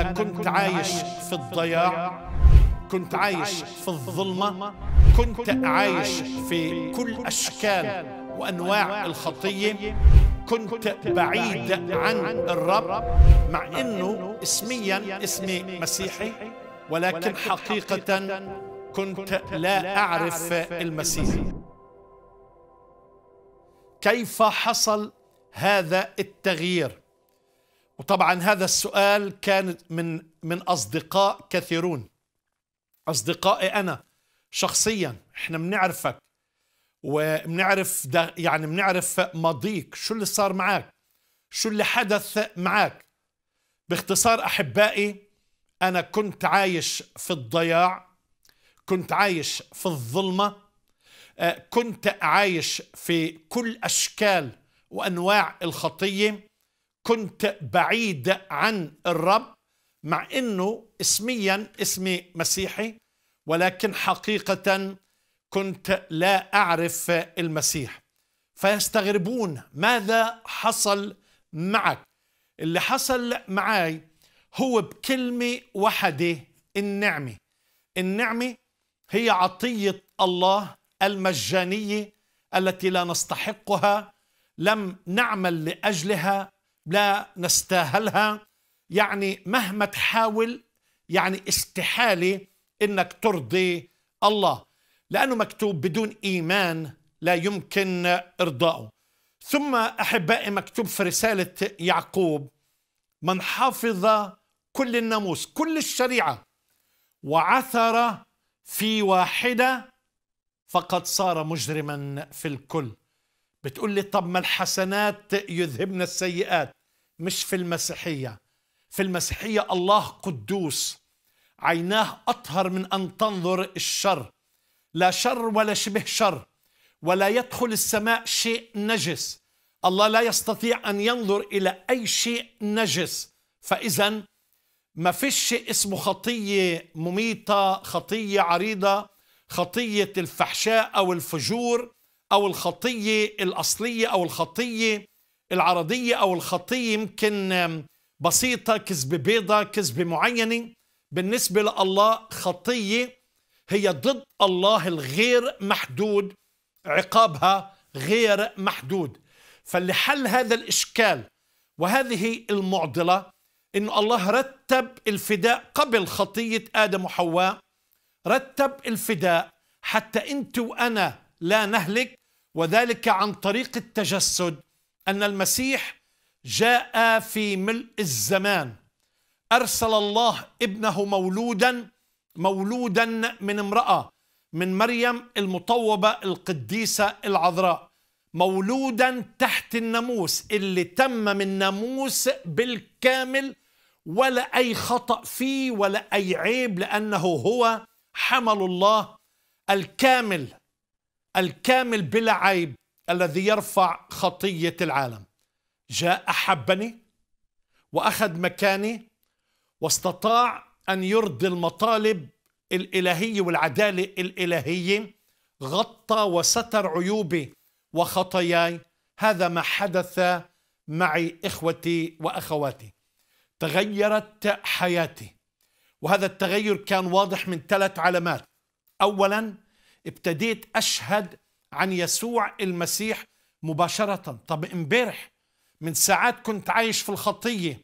أنا كنت عايش في الضياع كنت عايش في الظلمة كنت عايش في كل أشكال وأنواع الخطية كنت بعيد عن الرب مع أنه اسميا اسمي مسيحي ولكن حقيقة كنت لا أعرف المسيح كيف حصل هذا التغيير وطبعا هذا السؤال كان من من اصدقاء كثيرون اصدقائي انا شخصيا احنا بنعرفك وبنعرف يعني بنعرف ماضيك شو اللي صار معك شو اللي حدث معك باختصار احبائي انا كنت عايش في الضياع كنت عايش في الظلمه آه، كنت عايش في كل اشكال وانواع الخطيه كنت بعيد عن الرب مع انه اسميا اسمي مسيحي ولكن حقيقه كنت لا اعرف المسيح فيستغربون ماذا حصل معك اللي حصل معي هو بكلمه وحده النعمه النعمه هي عطيه الله المجانيه التي لا نستحقها لم نعمل لاجلها لا نستاهلها يعني مهما تحاول يعني استحاله انك ترضي الله لانه مكتوب بدون ايمان لا يمكن ارضائه ثم احبائي مكتوب في رساله يعقوب من حافظ كل الناموس كل الشريعه وعثر في واحده فقد صار مجرما في الكل بتقول لي طب ما الحسنات يذهبن السيئات مش في المسيحية في المسيحية الله قدوس عيناه أطهر من أن تنظر الشر لا شر ولا شبه شر ولا يدخل السماء شيء نجس الله لا يستطيع أن ينظر إلى أي شيء نجس فإذا ما فيش شيء اسمه خطية مميتة خطية عريضة خطية الفحشاء أو الفجور أو الخطية الأصلية أو الخطية العرضية أو الخطية يمكن بسيطة كذبة بيضة كذبة معينة بالنسبة لله خطية هي ضد الله الغير محدود عقابها غير محدود فاللي حل هذا الإشكال وهذه المعضلة أن الله رتب الفداء قبل خطية آدم وحواء رتب الفداء حتى أنت وأنا لا نهلك وذلك عن طريق التجسد أن المسيح جاء في ملء الزمان أرسل الله ابنه مولودا مولودا من امرأة من مريم المطوبة القديسة العذراء مولودا تحت الناموس اللي تم من ناموس بالكامل ولا أي خطأ فيه ولا أي عيب لأنه هو حمل الله الكامل الكامل بلا عيب الذي يرفع خطية العالم جاء أحبني وأخذ مكاني واستطاع أن يرضي المطالب الإلهية والعدالة الإلهية غطى وستر عيوبي وخطاياي هذا ما حدث معي إخوتي وأخواتي تغيرت حياتي وهذا التغير كان واضح من ثلاث علامات أولا ابتديت أشهد عن يسوع المسيح مباشرة طب امبارح من ساعات كنت عايش في الخطية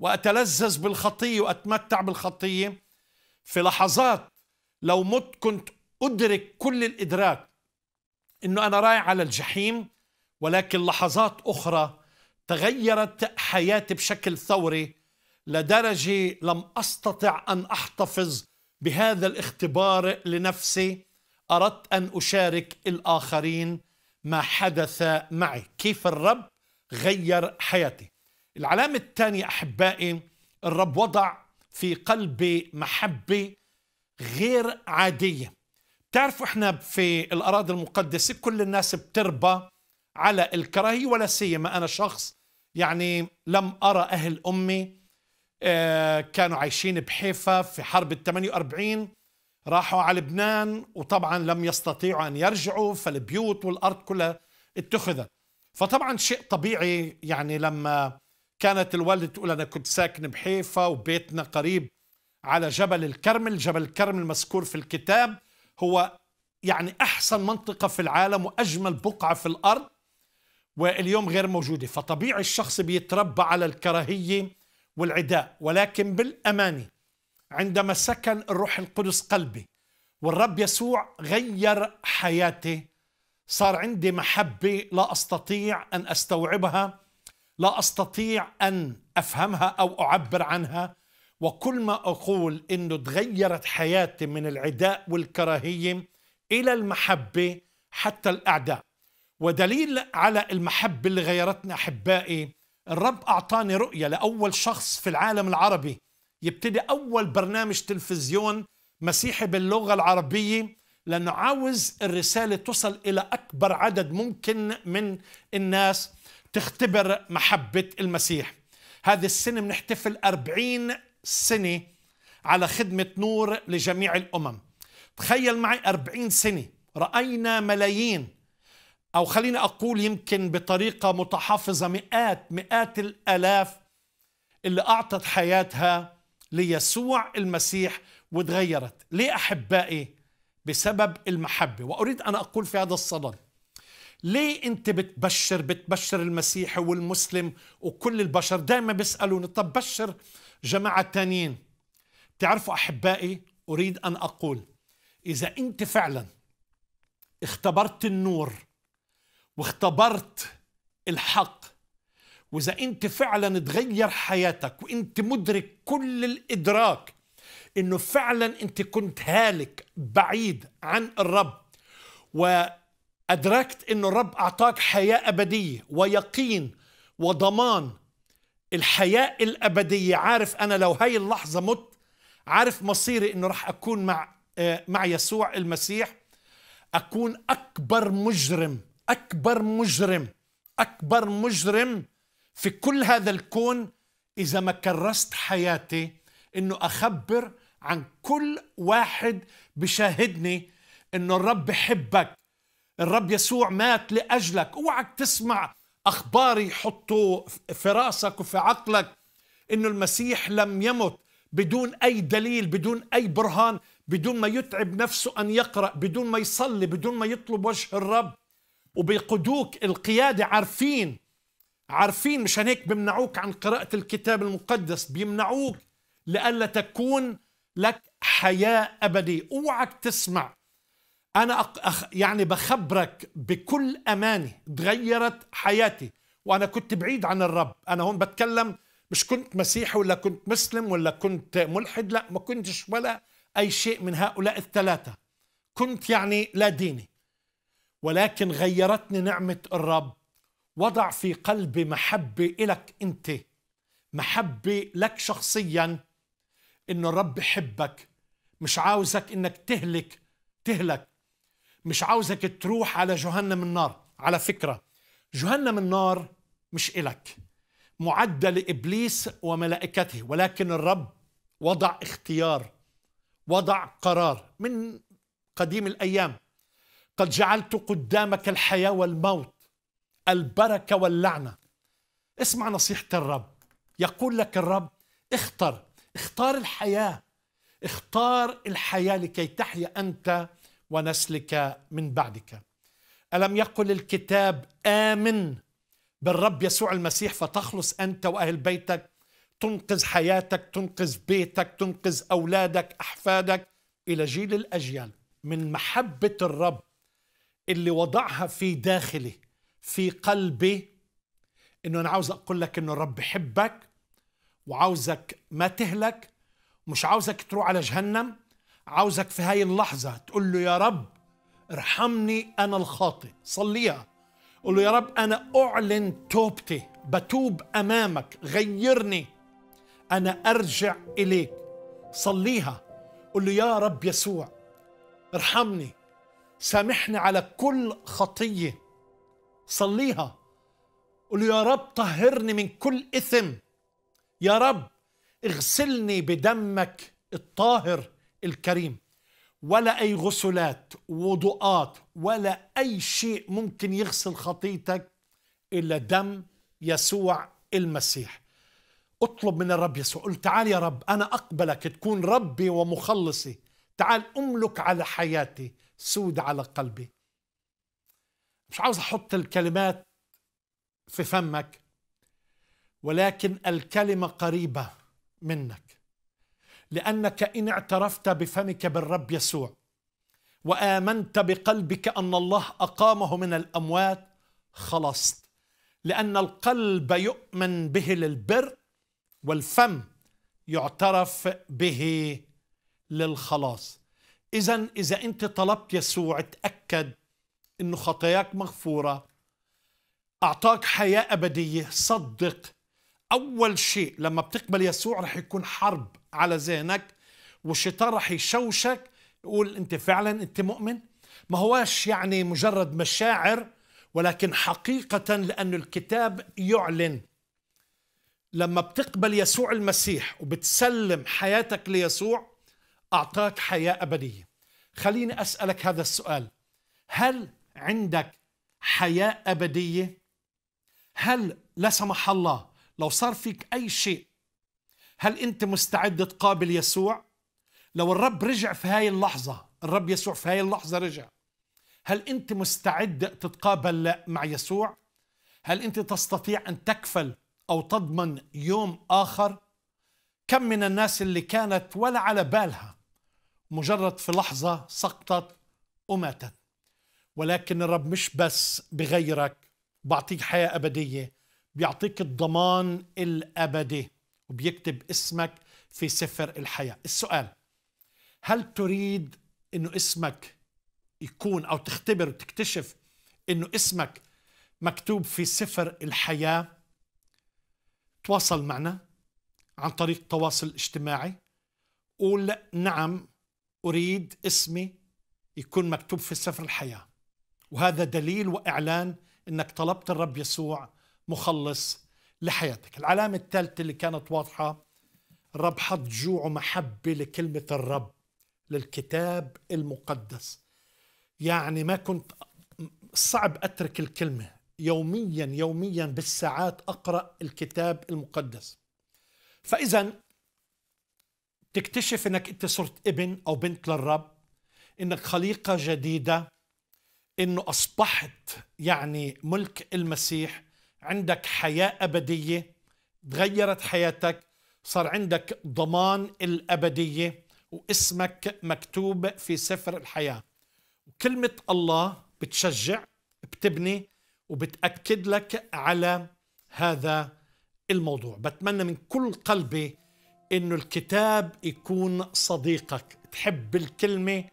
وأتلذذ بالخطية وأتمتع بالخطية في لحظات لو مت كنت أدرك كل الإدراك أنه أنا رايح على الجحيم ولكن لحظات أخرى تغيرت حياتي بشكل ثوري لدرجة لم أستطع أن أحتفظ بهذا الاختبار لنفسي اردت ان اشارك الاخرين ما حدث معي كيف الرب غير حياتي العلامه الثانيه احبائي الرب وضع في قلبي محبه غير عاديه بتعرفوا احنا في الاراضي المقدسه كل الناس بتربى على الكراهيه ولا سيما انا شخص يعني لم ارى اهل امي آه، كانوا عايشين بحيفا في حرب ال 48 راحوا على لبنان وطبعا لم يستطيعوا أن يرجعوا فالبيوت والأرض كلها اتخذت فطبعا شيء طبيعي يعني لما كانت الوالدة تقول أنا كنت ساكن بحيفا وبيتنا قريب على جبل الكرمل جبل الكرمل مذكور في الكتاب هو يعني أحسن منطقة في العالم وأجمل بقعة في الأرض واليوم غير موجودة فطبيعي الشخص بيتربى على الكراهية والعداء ولكن بالأمانة عندما سكن الروح القدس قلبي والرب يسوع غير حياتي صار عندي محبة لا أستطيع أن أستوعبها لا أستطيع أن أفهمها أو أعبر عنها وكل ما أقول أنه تغيرت حياتي من العداء والكراهية إلى المحبة حتى الأعداء ودليل على المحبة اللي غيرتنا أحبائي الرب أعطاني رؤية لأول شخص في العالم العربي يبتدي أول برنامج تلفزيون مسيحي باللغة العربية لأنه عاوز الرسالة توصل إلى أكبر عدد ممكن من الناس تختبر محبة المسيح هذه السنة بنحتفل أربعين سنة على خدمة نور لجميع الأمم تخيل معي أربعين سنة رأينا ملايين أو خليني أقول يمكن بطريقة متحفظة مئات مئات الآلاف اللي أعطت حياتها ليسوع المسيح وتغيرت ليه أحبائي؟ بسبب المحبة وأريد أن أقول في هذا الصدد ليه أنت بتبشر بتبشر المسيحي والمسلم وكل البشر دائما بيسألوني طب بشر جماعة تانيين بتعرفوا أحبائي أريد أن أقول إذا أنت فعلا اختبرت النور واختبرت الحق واذا انت فعلا تغير حياتك وانت مدرك كل الادراك انه فعلا انت كنت هالك بعيد عن الرب وادركت انه الرب اعطاك حياه ابديه ويقين وضمان الحياه الابديه عارف انا لو هاي اللحظه مت عارف مصيري انه راح اكون مع آه، مع يسوع المسيح اكون اكبر مجرم اكبر مجرم اكبر مجرم في كل هذا الكون إذا ما كرست حياتي إنه أخبر عن كل واحد بشاهدني إنه الرب بحبك الرب يسوع مات لأجلك اوعك تسمع أخبار يحطوا في راسك وفي عقلك إنه المسيح لم يمت بدون أي دليل بدون أي برهان بدون ما يتعب نفسه أن يقرأ بدون ما يصلي بدون ما يطلب وجه الرب وبيقودوك القيادة عارفين عارفين مشان هيك بيمنعوك عن قراءة الكتاب المقدس بيمنعوك لألا تكون لك حياة أبدية اوعك تسمع أنا أخ يعني بخبرك بكل أمانة تغيرت حياتي وأنا كنت بعيد عن الرب أنا هون بتكلم مش كنت مسيحي ولا كنت مسلم ولا كنت ملحد لا ما كنتش ولا أي شيء من هؤلاء الثلاثة كنت يعني لا ديني ولكن غيرتني نعمة الرب وضع في قلبي محبة إلك أنت محبة لك شخصيا إنه الرب يحبك مش عاوزك إنك تهلك تهلك مش عاوزك تروح على جهنم النار على فكرة جهنم النار مش إلك معدة لإبليس وملائكته ولكن الرب وضع اختيار وضع قرار من قديم الأيام قد جعلت قدامك الحياة والموت البركة واللعنة اسمع نصيحة الرب يقول لك الرب اختر اختار الحياة اختار الحياة لكي تحيا أنت ونسلك من بعدك ألم يقل الكتاب آمن بالرب يسوع المسيح فتخلص أنت وأهل بيتك تنقذ حياتك تنقذ بيتك تنقذ أولادك أحفادك إلى جيل الأجيال من محبة الرب اللي وضعها في داخله في قلبي انه انا عاوز اقول لك انه الرب بحبك وعاوزك ما تهلك مش عاوزك تروح على جهنم عاوزك في هاي اللحظة تقول له يا رب ارحمني أنا الخاطئ صليها قول له يا رب أنا أعلن توبتي بتوب أمامك غيرني أنا أرجع إليك صليها قول له يا رب يسوع ارحمني سامحني على كل خطية صليها قول يا رب طهرني من كل إثم يا رب اغسلني بدمك الطاهر الكريم ولا أي غسلات وضوءات ولا أي شيء ممكن يغسل خطيتك إلا دم يسوع المسيح اطلب من الرب يسوع قل تعال يا رب أنا أقبلك تكون ربي ومخلصي تعال أملك على حياتي سود على قلبي مش عاوز احط الكلمات في فمك ولكن الكلمه قريبه منك لانك ان اعترفت بفمك بالرب يسوع وامنت بقلبك ان الله اقامه من الاموات خلصت لان القلب يؤمن به للبر والفم يعترف به للخلاص اذا اذا انت طلبت يسوع تاكد انه خطاياك مغفوره اعطاك حياه ابديه صدق اول شيء لما بتقبل يسوع رح يكون حرب على ذهنك والشيطان رح يشوشك يقول انت فعلا انت مؤمن ما هواش يعني مجرد مشاعر ولكن حقيقة لأن الكتاب يعلن لما بتقبل يسوع المسيح وبتسلم حياتك ليسوع أعطاك حياة أبدية خليني أسألك هذا السؤال هل عندك حياة أبدية هل لا سمح الله لو صار فيك أي شيء هل أنت مستعد تقابل يسوع لو الرب رجع في هاي اللحظة الرب يسوع في هاي اللحظة رجع هل أنت مستعد تتقابل مع يسوع هل أنت تستطيع أن تكفل أو تضمن يوم آخر كم من الناس اللي كانت ولا على بالها مجرد في لحظة سقطت وماتت ولكن الرب مش بس بغيرك بعطيك حياة أبدية بيعطيك الضمان الأبدي وبيكتب اسمك في سفر الحياة السؤال هل تريد أنه اسمك يكون أو تختبر وتكتشف أنه اسمك مكتوب في سفر الحياة تواصل معنا عن طريق التواصل الاجتماعي قول نعم أريد اسمي يكون مكتوب في سفر الحياة وهذا دليل وإعلان أنك طلبت الرب يسوع مخلص لحياتك العلامة الثالثة اللي كانت واضحة الرب حط جوع ومحبة لكلمة الرب للكتاب المقدس يعني ما كنت صعب أترك الكلمة يوميا يوميا بالساعات أقرأ الكتاب المقدس فإذا تكتشف أنك أنت صرت ابن أو بنت للرب أنك خليقة جديدة انه اصبحت يعني ملك المسيح عندك حياه ابديه تغيرت حياتك صار عندك ضمان الابديه واسمك مكتوب في سفر الحياه وكلمه الله بتشجع بتبني وبتاكد لك على هذا الموضوع بتمنى من كل قلبي انه الكتاب يكون صديقك تحب الكلمه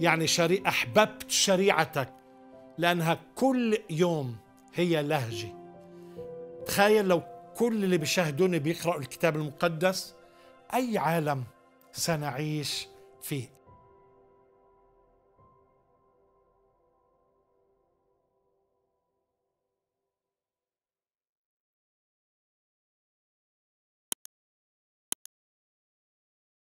يعني شري احببت شريعتك لأنها كل يوم هي لهجة تخيل لو كل اللي بيشاهدوني بيقرأوا الكتاب المقدس أي عالم سنعيش فيه